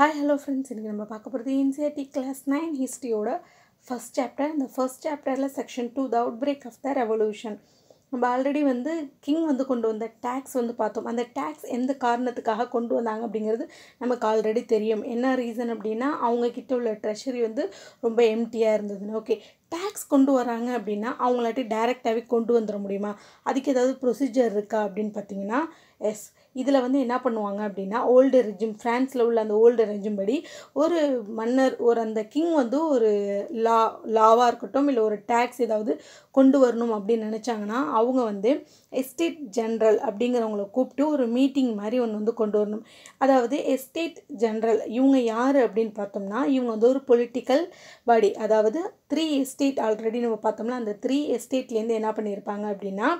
hi hello friends இன்றைக்கி நம்ம பார்க்க போகிறது என்சிஆர்டி கிளாஸ் நைன் ஹிஸ்ட்ரியோட ஃபஸ்ட் சாப்டர் இந்த ஃபஸ்ட் சாப்டரில் section two the outbreak of the revolution நம்ம ஆல்ரெடி வந்து கிங் வந்து கொண்டு வந்த டேக்ஸ் வந்து பார்த்தோம் அந்த டேக்ஸ் எந்த காரணத்துக்காக கொண்டு வந்தாங்க அப்படிங்கிறது நமக்கு ஆல்ரெடி தெரியும் என்ன ரீசன் அப்படின்னா அவங்கக்கிட்ட உள்ள ட்ரெஷரி வந்து ரொம்ப எம்டியாக இருந்ததுன்னு ஓகே டேக்ஸ் கொண்டு வராங்க அப்படின்னா அவங்களாட்டி டைரெக்டாகவே கொண்டு வந்துட முடியுமா அதுக்கு ஏதாவது ப்ரொசீஜர் இருக்கா அப்படின்னு பார்த்தீங்கன்னா எஸ் இதில் வந்து என்ன பண்ணுவாங்க அப்படின்னா ஓல்டு ரெஜிம் ஃப்ரான்ஸில் உள்ள அந்த ஓல்டு ரெஜிம் படி ஒரு மன்னர் ஒரு அந்த கிங் வந்து ஒரு லா லாவாக இருக்கட்டும் இல்லை ஒரு டேக்ஸ் ஏதாவது கொண்டு வரணும் அப்படின்னு நினச்சாங்கன்னா அவங்க வந்து எஸ்டேட் ஜென்ரல் அப்படிங்கிறவங்கள கூப்பிட்டு ஒரு மீட்டிங் மாதிரி ஒன்று வந்து கொண்டு வரணும் அதாவது எஸ்டேட் ஜென்ரல் இவங்க யார் அப்படின்னு பார்த்தோம்னா இவங்க வந்து ஒரு பொலிட்டிக்கல் பாடி அதாவது த்ரீ எஸ்டேட் ஆல்ரெடி நம்ம பார்த்தோம்னா அந்த த்ரீ எஸ்டேட்லேருந்து என்ன பண்ணியிருப்பாங்க அப்படின்னா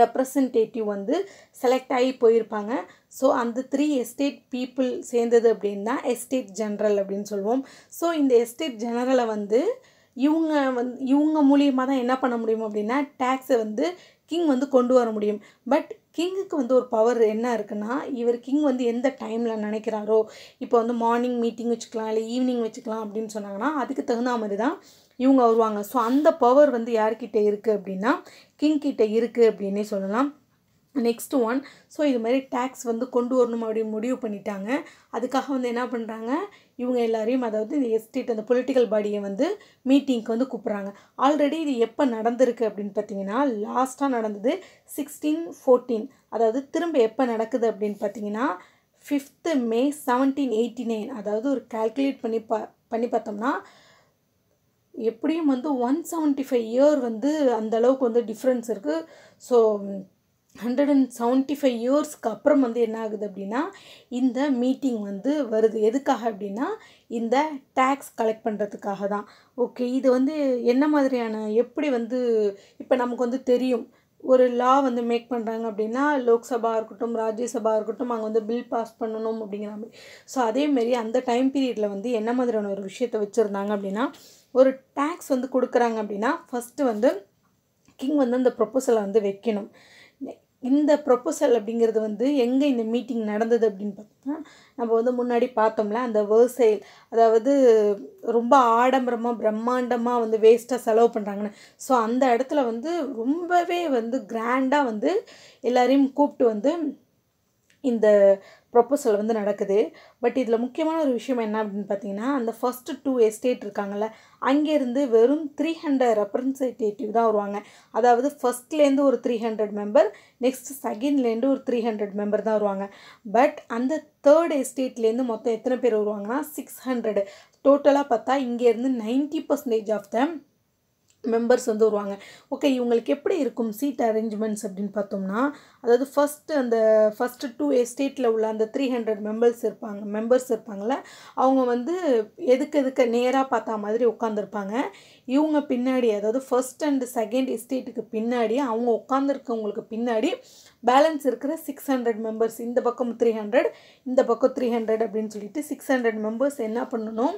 ரெப்ரசன்டேட்டிவ் வந்து செலக்ட் ஆகி போயிருப்பாங்க ஸோ அந்த த்ரீ எஸ்டேட் பீப்புள் சேர்ந்தது அப்படின்னா எஸ்டேட் ஜென்ரல் அப்படின்னு சொல்லுவோம் ஸோ இந்த எஸ்டேட் ஜெனரலை வந்து இவங்க வந்து இவங்க மூலியமாக தான் என்ன பண்ண முடியும் அப்படின்னா டேக்ஸை வந்து கிங் வந்து கொண்டு வர முடியும் பட் கிங்குக்கு வந்து ஒரு பவர் என்ன இருக்குன்னா இவர் கிங் வந்து எந்த டைமில் நினைக்கிறாரோ இப்போ வந்து மார்னிங் மீட்டிங் வச்சுக்கலாம் இல்லை ஈவினிங் வச்சுக்கலாம் அப்படின்னு சொன்னாங்கன்னா அதுக்கு தகுந்த மாதிரி தான் இவங்க வருவாங்க ஸோ அந்த பவர் வந்து யார்கிட்ட இருக்குது அப்படின்னா கிங் கிட்ட இருக்குது அப்படின்னே சொல்லலாம் நெக்ஸ்ட் ஒன் ஸோ இது மாதிரி டேக்ஸ் வந்து கொண்டு வரணும் அப்படின்னு முடிவு பண்ணிட்டாங்க அதுக்காக வந்து என்ன பண்ணுறாங்க இவங்க எல்லாரையும் அதாவது இந்த எஸ்டேட் அந்த பொலிட்டிக்கல் பாடியை வந்து மீட்டிங்க்கு வந்து கூப்பிட்றாங்க ஆல்ரெடி இது எப்போ நடந்திருக்கு அப்படின்னு பார்த்தீங்கன்னா லாஸ்ட்டாக நடந்தது சிக்ஸ்டீன் ஃபோர்டீன் அதாவது திரும்ப எப்போ நடக்குது அப்படின்னு பார்த்தீங்கன்னா fifth May seventeen eighty nine அதாவது ஒரு கால்குலேட் பண்ணி பா பண்ணி பார்த்தோம்னா எப்படியும் வந்து ஒன் செவன்ட்டி ஃபைவ் இயர் வந்து அந்தளவுக்கு வந்து டிஃப்ரென்ஸ் இருக்குது so hundred and seventy five இயர்ஸ்க்கு அப்புறம் வந்து என்ன ஆகுது அப்படின்னா இந்த மீட்டிங் வந்து வருது எதுக்காக அப்படின்னா இந்த டேக்ஸ் கலெக்ட் பண்ணுறதுக்காக தான் ஓகே இது வந்து என்ன மாதிரியான எப்படி வந்து இப்போ நமக்கு வந்து தெரியும் ஒரு லா வந்து மேக் பண்ணுறாங்க அப்படின்னா லோக்சபா இருக்கட்டும் ராஜ்யசபா இருக்கட்டும் அங்கே வந்து பில் பாஸ் பண்ணணும் அப்படிங்கிற மாதிரி ஸோ அதேமாரி அந்த டைம் பீரியடில் வந்து என்ன மாதிரியான ஒரு விஷயத்தை வச்சுருந்தாங்க அப்படின்னா ஒரு டேக்ஸ் வந்து கொடுக்குறாங்க அப்படின்னா ஃபஸ்ட்டு வந்து கிங் வந்து அந்த ப்ரொப்போசலை வந்து வைக்கணும் இந்த ப்ரொப்போசல் அப்படிங்கிறது வந்து எங்கே இந்த மீட்டிங் நடந்தது அப்படின்னு பார்த்தோம்னா நம்ம வந்து முன்னாடி பார்த்தோம்ல அந்த வேர்சைல் அதாவது ரொம்ப ஆடம்பரமாக பிரம்மாண்டமாக வந்து வேஸ்ட்டாக செலவு பண்ணுறாங்கன்னு ஸோ அந்த இடத்துல வந்து ரொம்பவே வந்து கிராண்டாக வந்து எல்லோரையும் கூப்பிட்டு வந்து இந்த ப்ரொப்போசல் வந்து நடக்குது பட் இதில் முக்கியமான ஒரு விஷயம் என்ன அப்படின்னு பார்த்தீங்கன்னா அந்த ஃபஸ்ட்டு டூ எஸ்டேட் இருக்காங்கள்ல அங்கேருந்து வெறும் த்ரீ ஹண்ட்ரட் ரெப்ரசன்டேட்டிவ் தான் வருவாங்க அதாவது ஃபஸ்ட்லேருந்து ஒரு த்ரீ ஹண்ட்ரட் மெம்பர் நெக்ஸ்ட் செகண்ட்லேருந்து ஒரு த்ரீ ஹண்ட்ரட் மெம்பர் தான் வருவாங்க பட் அந்த தேர்ட் எஸ்டேட்லேருந்து மொத்தம் எத்தனை பேர் வருவாங்கன்னா சிக்ஸ் ஹண்ட்ரடு டோட்டலாக பார்த்தா இங்கேருந்து ninety percentage of them members வந்து வருவாங்க ஓகே இவங்களுக்கு எப்படி இருக்கும் சீட் அரேஞ்ச்மெண்ட்ஸ் அப்படின்னு பார்த்தோம்னா அதாவது ஃபஸ்ட்டு அந்த ஃபஸ்ட்டு டூ எஸ்டேட்டில் உள்ள அந்த த்ரீ ஹண்ட்ரட் மெம்பர்ஸ் இருப்பாங்க மெம்பர்ஸ் இருப்பாங்கள அவங்க வந்து எதுக்கு எதுக்கு நேராக பார்த்தா மாதிரி உட்காந்துருப்பாங்க இவங்க பின்னாடி அதாவது ஃபஸ்ட் அண்ட் செகண்ட் எஸ்டேட்டுக்கு பின்னாடி அவங்க உட்காந்துருக்கவங்களுக்கு பின்னாடி பேலன்ஸ் இருக்கிற சிக்ஸ் ஹண்ட்ரட் மெம்பர்ஸ் இந்த பக்கம் த்ரீ ஹண்ட்ரட் இந்த பக்கம் த்ரீ ஹண்ட்ரட் அப்படின்னு சொல்லிட்டு சிக்ஸ் ஹண்ட்ரட் மெம்பர்ஸ் என்ன பண்ணணும்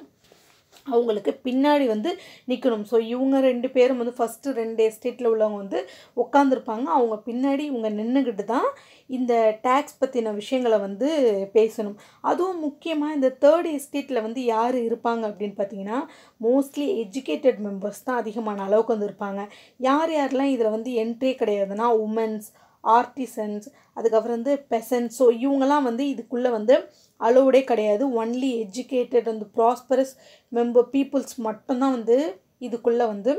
அவங்களுக்கு பின்னாடி வந்து நிற்கணும் ஸோ இவங்க ரெண்டு பேரும் வந்து ஃபஸ்ட்டு ரெண்டு எஸ்டேட்டில் உள்ளவங்க வந்து உட்காந்துருப்பாங்க அவங்க பின்னாடி இவங்க நின்றுக்கிட்டு தான் இந்த டேக்ஸ் பற்றின விஷயங்களை வந்து பேசணும் அதுவும் முக்கியமாக இந்த தேர்ட் எஸ்டேட்டில் வந்து யார் இருப்பாங்க அப்படின்னு பார்த்தீங்கன்னா மோஸ்ட்லி எஜுகேட்டட் மெம்பர்ஸ் தான் அதிகமான அளவுக்கு வந்து இருப்பாங்க யார் யாரெல்லாம் இதில் வந்து என்ட்ரே கிடையாதுன்னா உமன்ஸ் ஆர்டிசன்ஸ் அதுக்கப்புறம் வந்து பெசன்ஸ் ஸோ இவங்கெல்லாம் வந்து இதுக்குள்ளே வந்து அலோடே கிடையாது ஒன்லி எஜுகேட்டட் அந்த ப்ராஸ்பரஸ் மெம்பர் பீப்புள்ஸ் மட்டும்தான் வந்து இதுக்குள்ளே வந்து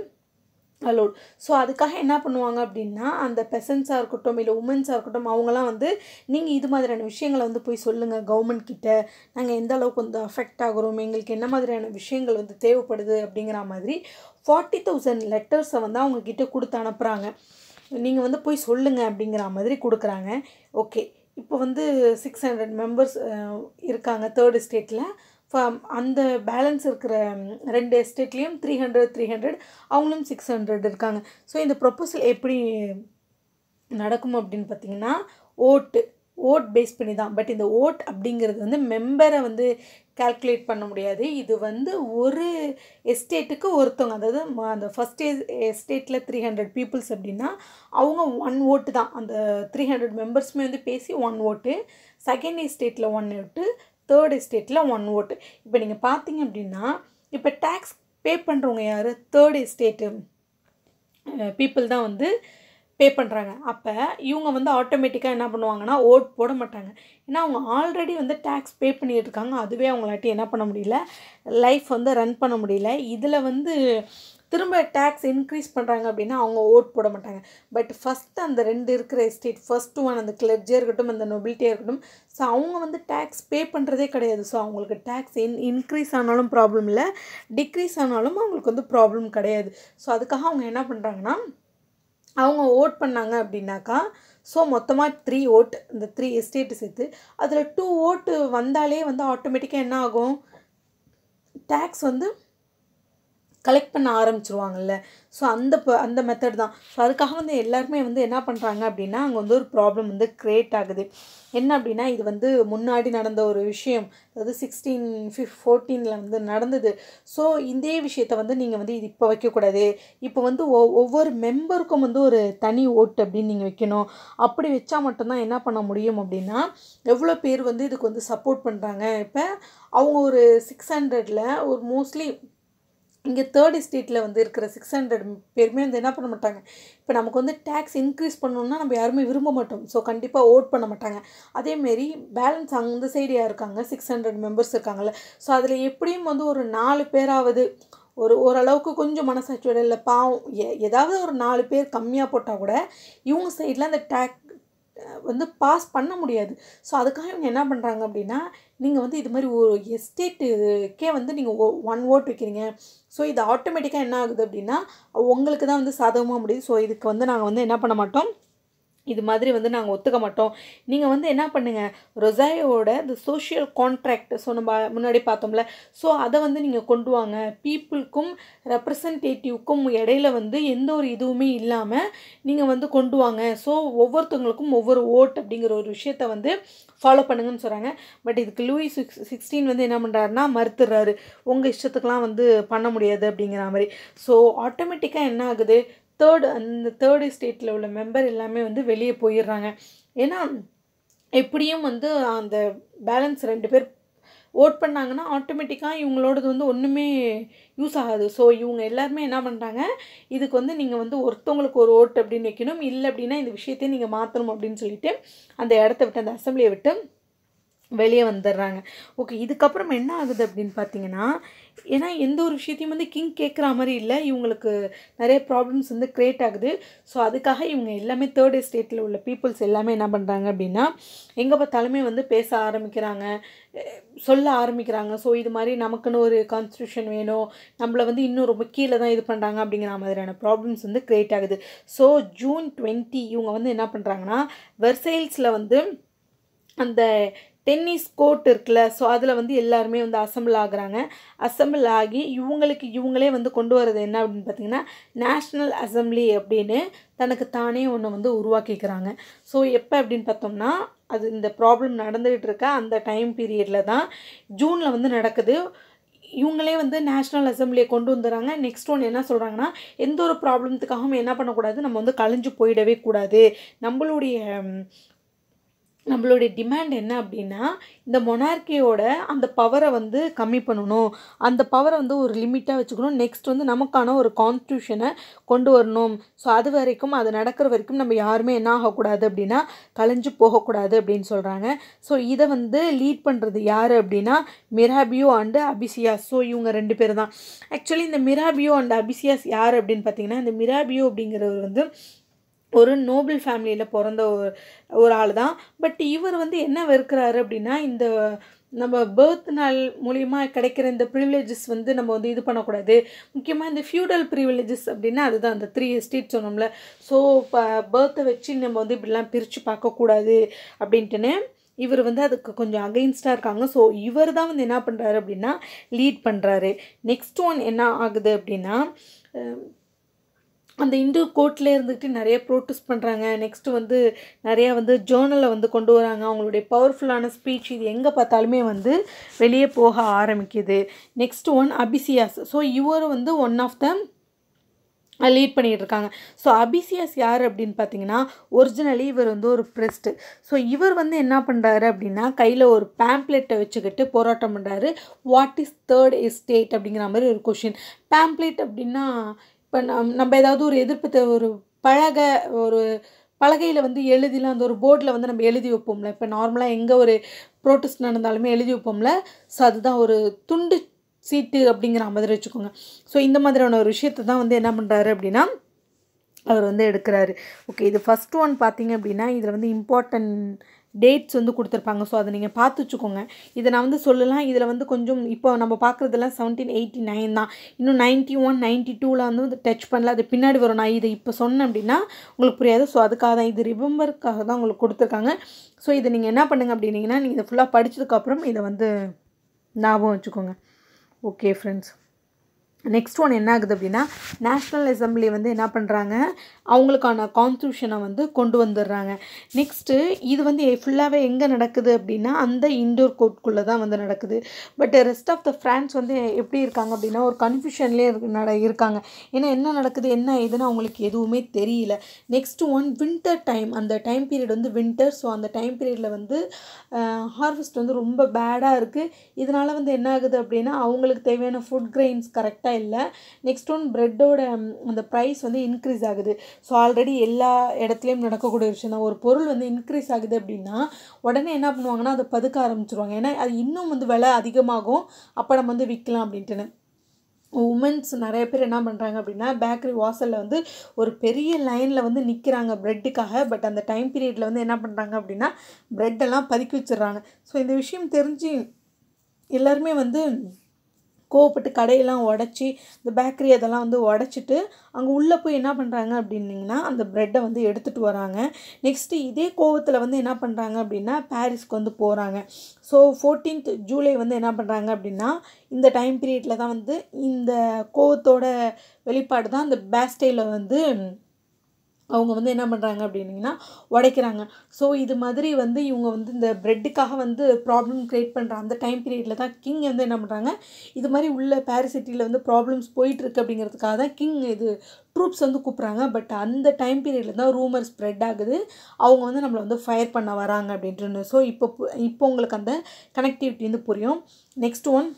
அலோட் ஸோ அதுக்காக என்ன பண்ணுவாங்க அப்படின்னா அந்த பெசன்ஸாக இருக்கட்டும் இல்லை உமன்ஸாக இருக்கட்டும் அவங்களாம் வந்து நீங்கள் இது மாதிரியான விஷயங்களை வந்து போய் சொல்லுங்கள் கவர்மெண்ட் கிட்ட நாங்கள் எந்த அளவுக்கு வந்து அஃபெக்ட் ஆகிறோம் எங்களுக்கு என்ன மாதிரியான விஷயங்கள் வந்து தேவைப்படுது அப்படிங்கிற மாதிரி ஃபார்ட்டி தௌசண்ட் லெட்டர்ஸை வந்து அவங்கக்கிட்ட கொடுத்து அனுப்புகிறாங்க நீங்கள் வந்து போய் சொல்லுங்கள் அப்படிங்கிற மாதிரி கொடுக்குறாங்க ஓகே இப்போ வந்து சிக்ஸ் ஹண்ட்ரட் மெம்பர்ஸ் இருக்காங்க தேர்ட் ஸ்டேட்டில் ஃபம் அந்த பேலன்ஸ் இருக்கிற ரெண்டு எஸ்டேட்லேயும் த்ரீ ஹண்ட்ரட் த்ரீ ஹண்ட்ரட் அவங்களும் சிக்ஸ் ஹண்ட்ரட் இருக்காங்க ஸோ இந்த ப்ரொப்போசல் எப்படி நடக்கும் அப்படின்னு பார்த்தீங்கன்னா ஓட்டு ஓட் பேஸ் பண்ணி தான் பட் இந்த ஓட் அப்படிங்கிறது வந்து மெம்பரை வந்து கால்குலேட் பண்ண முடியாது இது வந்து ஒரு எஸ்டேட்டுக்கு ஒருத்தவங்க அதாவது அந்த ஃபஸ்ட் எஸ்டேட்டில் த்ரீ ஹண்ட்ரட் பீப்புள்ஸ் அப்படின்னா அவங்க ஒன் ஓட்டு தான் அந்த த்ரீ ஹண்ட்ரட் மெம்பர்ஸுமே வந்து பேசி ஒன் ஓட்டு செகண்ட் எஸ்டேட்டில் ஒன் ஓட்டு தேர்ட் எஸ்டேட்டில் ஒன் ஓட்டு இப்போ நீங்கள் பார்த்தீங்க அப்படின்னா இப்போ டேக்ஸ் பே பண்ணுறவங்க யார் தேர்ட் எஸ்டேட்டு பீப்புள் தான் வந்து பே பண்ணுறாங்க அப்போ இவங்க வந்து ஆட்டோமேட்டிக்காக என்ன பண்ணுவாங்கன்னா ஓட் போட மாட்டாங்க ஏன்னா அவங்க ஆல்ரெடி வந்து டேக்ஸ் பே பண்ணிகிட்டு இருக்காங்க அதுவே அவங்களாட்டி என்ன பண்ண முடியல லைஃப் வந்து ரன் பண்ண முடியல இதில் வந்து திரும்ப டேக்ஸ் இன்க்ரீஸ் பண்ணுறாங்க அப்படின்னா அவங்க ஓட் போட மாட்டாங்க பட் ஃபஸ்ட்டு அந்த ரெண்டு இருக்கிற எஸ்டேட் ஃபஸ்ட்டு ஒன் அந்த கிளர்ஜியாக இருக்கட்டும் அந்த நொபிலிட்டியாக இருக்கட்டும் ஸோ அவங்க வந்து டேக்ஸ் பே பண்ணுறதே கிடையாது ஸோ அவங்களுக்கு டேக்ஸ் இன் இன்க்ரீஸ் ஆனாலும் ப்ராப்ளம் இல்லை டிக்ரீஸ் ஆனாலும் அவங்களுக்கு வந்து ப்ராப்ளம் கிடையாது ஸோ அதுக்காக அவங்க என்ன பண்ணுறாங்கன்னா அவங்க ஓட் பண்ணாங்க அப்படின்னாக்கா ஸோ மொத்தமாக த்ரீ ஓட் இந்த த்ரீ எஸ்டேட்டு சேர்த்து அதில் டூ ஓட்டு வந்தாலே வந்து ஆட்டோமேட்டிக்காக என்ன ஆகும் டேக்ஸ் வந்து கலெக்ட் பண்ண ஆரம்பிச்சிருவாங்கல்ல ஸோ அந்த அந்த மெத்தட் தான் ஸோ அதுக்காக வந்து எல்லாருமே வந்து என்ன பண்ணுறாங்க அப்படின்னா அங்கே வந்து ஒரு ப்ராப்ளம் வந்து க்ரியேட் ஆகுது என்ன அப்படின்னா இது வந்து முன்னாடி நடந்த ஒரு விஷயம் அதாவது சிக்ஸ்டீன் ஃபிஃப் ஃபோர்டீனில் வந்து நடந்தது ஸோ இதே விஷயத்த வந்து நீங்கள் வந்து இது இப்போ வைக்கக்கூடாது இப்போ வந்து ஒ ஒவ்வொரு மெம்பருக்கும் வந்து ஒரு தனி ஓட்டு அப்படின்னு நீங்கள் வைக்கணும் அப்படி வச்சா மட்டும்தான் என்ன பண்ண முடியும் அப்படின்னா எவ்வளோ பேர் வந்து இதுக்கு வந்து சப்போர்ட் பண்ணுறாங்க இப்போ அவங்க ஒரு சிக்ஸ் ஹண்ட்ரடில் ஒரு மோஸ்ட்லி இங்கே தேர்ட் ஸ்ட்ரீட்டில் வந்து இருக்கிற சிக்ஸ் ஹண்ட்ரட் பேருமே வந்து என்ன பண்ண மாட்டாங்க இப்போ நமக்கு வந்து டேக்ஸ் இன்க்ரீஸ் பண்ணணுன்னா நம்ம யாருமே விரும்ப மாட்டோம் ஸோ கண்டிப்பாக ஓட் பண்ண மாட்டாங்க அதேமாரி பேலன்ஸ் அந்த சைடியாக இருக்காங்க சிக்ஸ் ஹண்ட்ரட் மெம்பர்ஸ் இருக்காங்கள்ல ஸோ அதில் எப்படியும் வந்து ஒரு நாலு பேராவது ஒரு ஓரளவுக்கு கொஞ்சம் மனசாட்சியோட இல்லை பாவம் எ ஏதாவது ஒரு நாலு பேர் கம்மியாக போட்டால் கூட இவங்க சைடில் அந்த டேக் வந்து பாஸ் பண்ண முடியாது ஸோ அதுக்காக இவங்க என்ன பண்ணுறாங்க அப்படின்னா நீங்கள் வந்து இது மாதிரி ஒரு எஸ்டேட்டுக்கே வந்து நீங்கள் ஓ ஒன் ஓட் வைக்கிறீங்க ஸோ இது ஆட்டோமேட்டிக்காக என்ன ஆகுது அப்படின்னா உங்களுக்கு தான் வந்து சாதகமாக முடியுது ஸோ இதுக்கு வந்து நாங்கள் வந்து என்ன பண்ண மாட்டோம் இது மாதிரி வந்து நாங்கள் ஒத்துக்க மாட்டோம் நீங்கள் வந்து என்ன பண்ணுங்கள் ரொசாயோட இந்த சோஷியல் கான்ட்ராக்ட் ஸோ நம்ம முன்னாடி பார்த்தோம்ல ஸோ அதை வந்து நீங்கள் கொண்டு வாங்க பீப்புளுக்கும் ரெப்ரசன்டேட்டிவ்க்கும் இடையில வந்து எந்த ஒரு இதுவுமே இல்லாமல் நீங்கள் வந்து கொண்டு வாங்க ஸோ ஒவ்வொருத்தவங்களுக்கும் ஒவ்வொரு ஓட் அப்படிங்கிற ஒரு விஷயத்த வந்து ஃபாலோ பண்ணுங்கன்னு சொல்கிறாங்க பட் இதுக்கு லூயி சிக்ஸ் சிக்ஸ்டீன் வந்து என்ன பண்ணுறாருன்னா மறுத்துடுறாரு உங்கள் இஷ்டத்துக்கெலாம் வந்து பண்ண முடியாது அப்படிங்கிற மாதிரி ஸோ ஆட்டோமேட்டிக்காக என்ன ஆகுது தேர்டு அந்த தேர்டு ஸ்டேட்டில் உள்ள மெம்பர் எல்லாமே வந்து வெளியே போயிடுறாங்க ஏன்னா எப்படியும் வந்து அந்த பேலன்ஸ் ரெண்டு பேர் ஓட் பண்ணாங்கன்னா ஆட்டோமேட்டிக்காக இவங்களோடது வந்து ஒன்றுமே யூஸ் ஆகாது ஸோ இவங்க எல்லாருமே என்ன பண்ணுறாங்க இதுக்கு வந்து நீங்கள் வந்து ஒருத்தவங்களுக்கு ஒரு ஓட்டு அப்படின்னு வைக்கணும் இல்லை அப்படின்னா இந்த விஷயத்தையும் நீங்கள் மாற்றணும் அப்படின்னு சொல்லிட்டு அந்த இடத்த விட்டு அந்த அசம்பிளியை விட்டு வெளியே வந்துடுறாங்க ஓகே இதுக்கப்புறம் என்ன ஆகுது அப்படின்னு பார்த்தீங்கன்னா ஏன்னா எந்த ஒரு விஷயத்தையும் வந்து கிங் கேட்குற மாதிரி இல்லை இவங்களுக்கு நிறைய ப்ராப்ளம்ஸ் வந்து க்ரியேட் ஆகுது ஸோ அதுக்காக இவங்க எல்லாமே தேர்ட் எஸ்டேட்டில் உள்ள பீப்புள்ஸ் எல்லாமே என்ன பண்ணுறாங்க அப்படின்னா எங்கே பார்த்தாலுமே வந்து பேச ஆரம்பிக்கிறாங்க சொல்ல ஆரம்பிக்கிறாங்க ஸோ இது மாதிரி நமக்குன்னு ஒரு கான்ஸ்டியூஷன் வேணும் நம்மளை வந்து இன்னும் ரொம்ப கீழே தான் இது பண்ணுறாங்க அப்படிங்கிற மாதிரியான ப்ராப்ளம்ஸ் வந்து க்ரியேட் ஆகுது ஸோ ஜூன் டுவெண்ட்டி இவங்க வந்து என்ன பண்ணுறாங்கன்னா வெர்சைல்ஸில் வந்து அந்த டென்னிஸ் கோர்ட் இருக்குல்ல ஸோ அதில் வந்து எல்லாருமே வந்து அசம்பிள் ஆகுறாங்க அசம்பிள் ஆகி இவங்களுக்கு இவங்களே வந்து கொண்டு வரது என்ன அப்படின்னு பார்த்தீங்கன்னா நேஷ்னல் அசம்பிளி அப்படின்னு தனக்கு தானே ஒன்று வந்து உருவாக்கிக்கிறாங்க ஸோ எப்போ அப்படின்னு பார்த்தோம்னா அது இந்த ப்ராப்ளம் நடந்துகிட்டு இருக்க அந்த டைம் பீரியடில் தான் ஜூனில் வந்து நடக்குது இவங்களே வந்து நேஷ்னல் அசம்பிளியை கொண்டு வந்துடுறாங்க நெக்ஸ்ட் ஒன்று என்ன சொல்கிறாங்கன்னா எந்த ஒரு ப்ராப்ளத்துக்காகவும் என்ன பண்ணக்கூடாது நம்ம வந்து கழிஞ்சு போயிடவே கூடாது நம்மளுடைய நம்மளுடைய டிமாண்ட் என்ன அப்படின்னா இந்த மொனார்கியோட அந்த பவரை வந்து கம்மி பண்ணணும் அந்த பவரை வந்து ஒரு லிமிட்டாக வச்சுக்கணும் நெக்ஸ்ட் வந்து நமக்கான ஒரு கான்ஸ்டியூஷனை கொண்டு வரணும் ஸோ அது வரைக்கும் அது நடக்கிற வரைக்கும் நம்ம யாருமே என்ன ஆகக்கூடாது அப்படின்னா கலைஞ்சு போகக்கூடாது அப்படின்னு சொல்கிறாங்க ஸோ இதை வந்து லீட் பண்ணுறது யார் அப்படின்னா மிராபியோ அண்டு அபிசியாஸ் ஸோ இவங்க ரெண்டு பேர் தான் ஆக்சுவலி இந்த மிராபியோ அண்ட் அபிசியாஸ் யார் அப்படின்னு பார்த்தீங்கன்னா இந்த மிராபியோ அப்படிங்கிறவர் வந்து ஒரு நோபல் ஃபேமிலியில் பிறந்த ஒரு ஒரு ஆள் தான் பட் இவர் வந்து என்ன வெறுக்கிறாரு அப்படின்னா இந்த நம்ம பேர்த் நாள் மூலிமா கிடைக்கிற இந்த ப்ரிவிலேஜஸ் வந்து நம்ம வந்து இது பண்ணக்கூடாது முக்கியமாக இந்த ஃபியூடல் ப்ரிவிலேஜஸ் அப்படின்னா அதுதான் அந்த த்ரீ எஸ்டேட் சொன்னோம்ல ஸோ இப்போ பேர்த்தை வச்சு நம்ம வந்து இப்படிலாம் பிரித்து பார்க்கக்கூடாது அப்படின்ட்டுன்னு இவர் வந்து அதுக்கு கொஞ்சம் அகெயின்ஸ்டாக இருக்காங்க ஸோ இவர் தான் வந்து என்ன பண்ணுறாரு அப்படின்னா லீட் பண்ணுறாரு நெக்ஸ்ட் ஒன் என்ன ஆகுது அப்படின்னா அந்த இந்து கோர்ட்டில் இருந்துக்கிட்டு நிறைய ப்ரோட்டஸ்ட் பண்ணுறாங்க நெக்ஸ்ட்டு வந்து நிறையா வந்து ஜேர்னலை வந்து கொண்டு வராங்க அவங்களுடைய பவர்ஃபுல்லான ஸ்பீச் இது எங்கே பார்த்தாலுமே வந்து வெளியே போக ஆரம்பிக்குது நெக்ஸ்ட் ஒன் அபிசியாஸ் ஸோ இவர் வந்து ஒன் ஆஃப் த லீட் பண்ணிகிட்டு இருக்காங்க ஸோ அபிசியாஸ் யார் அப்படின்னு பார்த்தீங்கன்னா ஒரிஜினலி இவர் வந்து ஒரு ப்ரெஸ்ட்டு ஸோ இவர் வந்து என்ன பண்ணுறாரு அப்படின்னா கையில் ஒரு பேம்ப்ளெட்டை வச்சுக்கிட்டு போராட்டம் பண்ணுறாரு வாட் இஸ் தேர்ட் எஸ்டேட் அப்படிங்கிற மாதிரி ஒரு கொஷின் பேம்ப்ளெட் அப்படின்னா இப்போ நம் நம்ம ஏதாவது ஒரு எதிர்ப்பு ஒரு பழக ஒரு பலகையில் வந்து எழுதிலாம் அந்த ஒரு போர்டில் வந்து நம்ம எழுதி வைப்போம்ல இப்போ நார்மலாக எங்கே ஒரு ப்ரோட்டஸ்ட் நடந்தாலுமே எழுதி வைப்போம்ல ஸோ அதுதான் ஒரு துண்டு சீட்டு அப்படிங்கிற மாதிரி வச்சுக்கோங்க ஸோ இந்த மாதிரியான ஒரு விஷயத்தை தான் வந்து என்ன பண்ணுறாரு அப்படின்னா அவர் வந்து எடுக்கிறாரு ஓகே இது ஃபஸ்ட் ஒன் பார்த்திங்க அப்படின்னா இதில் வந்து இம்பார்ட்டன்ட் டேட்ஸ் வந்து கொடுத்துருப்பாங்க ஸோ அதை நீங்கள் பார்த்து வச்சுக்கோங்க இதை நான் வந்து சொல்லலாம் இதில் வந்து கொஞ்சம் இப்போ நம்ம பார்க்குறதெல்லாம் செவன்டீன் எயிட்டி நைன் தான் இன்னும் நைன்ட்டி ஒன் நைன்ட்டி டூவில் வந்து டச் பண்ணல அது பின்னாடி வரும் நான் இதை இப்போ சொன்னேன் அப்படின்னா உங்களுக்கு புரியாது ஸோ அதுக்காக தான் இது ரிவம்பருக்காக தான் உங்களுக்கு கொடுத்துருக்காங்க ஸோ இதை நீங்கள் என்ன பண்ணுங்க அப்படின்னீங்கன்னா நீங்கள் இதை ஃபுல்லாக படித்ததுக்கப்புறம் இதை வந்து ஞாபகம் வச்சுக்கோங்க ஓகே ஃப்ரெண்ட்ஸ் நெக்ஸ்ட் ஒன் என்ன ஆகுது அப்படின்னா நேஷ்னல் அசம்பிளி வந்து என்ன பண்ணுறாங்க அவங்களுக்கான கான்ஸ்டியூஷனை வந்து கொண்டு வந்துடுறாங்க நெக்ஸ்ட்டு இது வந்து ஃபுல்லாகவே எங்கே நடக்குது அப்படின்னா அந்த இண்டோர் கோர்ட்குள்ளே தான் வந்து நடக்குது but rest of the France வந்து எப்படி இருக்காங்க அப்படின்னா ஒரு கன்ஃபியூஷன்லேயே நட இருக்காங்க ஏன்னா என்ன நடக்குது என்ன ஏதுன்னு அவங்களுக்கு எதுவுமே தெரியல நெக்ஸ்ட் ஒன் வின்டர் டைம் அந்த டைம் பீரியட் வந்து வின்டர் ஸோ அந்த டைம் பீரியடில் வந்து ஹார்வெஸ்ட் வந்து ரொம்ப பேடாக இருக்குது இதனால் வந்து என்ன ஆகுது அப்படின்னா அவங்களுக்கு தேவையான ஃபுட் கிரெயின்ஸ் கரெக்டாக கரெக்டாக இல்லை நெக்ஸ்ட் ஒன் ப்ரெட்டோட அந்த ப்ரைஸ் வந்து இன்க்ரீஸ் ஆகுது ஸோ ஆல்ரெடி எல்லா இடத்துலையும் நடக்கக்கூடிய விஷயம் தான் ஒரு பொருள் வந்து இன்க்ரீஸ் ஆகுது அப்படின்னா உடனே என்ன பண்ணுவாங்கன்னா அதை பதுக்க ஆரம்பிச்சிருவாங்க ஏன்னா அது இன்னும் வந்து விலை அதிகமாகும் அப்போ நம்ம வந்து விற்கலாம் அப்படின்ட்டுன்னு உமன்ஸ் நிறைய பேர் என்ன பண்ணுறாங்க அப்படின்னா பேக்கரி வாசலில் வந்து ஒரு பெரிய லைனில் வந்து நிற்கிறாங்க ப்ரெட்டுக்காக பட் அந்த டைம் பீரியடில் வந்து என்ன பண்ணுறாங்க அப்படின்னா ப்ரெட்டெல்லாம் பதுக்கி வச்சிடுறாங்க ஸோ இந்த விஷயம் தெரிஞ்சு எல்லாருமே வந்து கோவப்பட்டு கடையெல்லாம் உடச்சி இந்த பேக்கரி அதெல்லாம் வந்து உடச்சிட்டு அங்கே உள்ளே போய் என்ன பண்ணுறாங்க அப்படின்னிங்கன்னா அந்த ப்ரெட்டை வந்து எடுத்துகிட்டு வராங்க நெக்ஸ்ட்டு இதே கோவத்தில் வந்து என்ன பண்ணுறாங்க அப்படின்னா பாரிஸ்க்கு வந்து போகிறாங்க ஸோ ஃபோர்டீன்த் ஜூலை வந்து என்ன பண்ணுறாங்க அப்படின்னா இந்த டைம் பீரியடில் தான் வந்து இந்த கோவத்தோட வெளிப்பாடு தான் அந்த பேஸ்டேயில் வந்து அவங்க வந்து என்ன பண்ணுறாங்க அப்படின்னிங்கன்னா உடைக்கிறாங்க ஸோ இது மாதிரி வந்து இவங்க வந்து இந்த ப்ரெட்டுக்காக வந்து ப்ராப்ளம் க்ரியேட் பண்ணுற அந்த டைம் பீரியடில் தான் கிங் வந்து என்ன பண்ணுறாங்க இது மாதிரி உள்ள பாரிஸ் சிட்டியில் வந்து ப்ராப்ளம்ஸ் போயிட்டுருக்கு அப்படிங்கிறதுக்காக தான் கிங் இது ட்ரூப்ஸ் வந்து கூப்பிட்றாங்க பட் அந்த டைம் பீரியடில் தான் ரூமர் ஸ்ப்ரெட் ஆகுது அவங்க வந்து நம்மளை வந்து ஃபயர் பண்ண வராங்க அப்படின்ட்டு ஸோ இப்போ இப்போ உங்களுக்கு அந்த கனெக்டிவிட்டி வந்து புரியும் நெக்ஸ்ட் ஒன்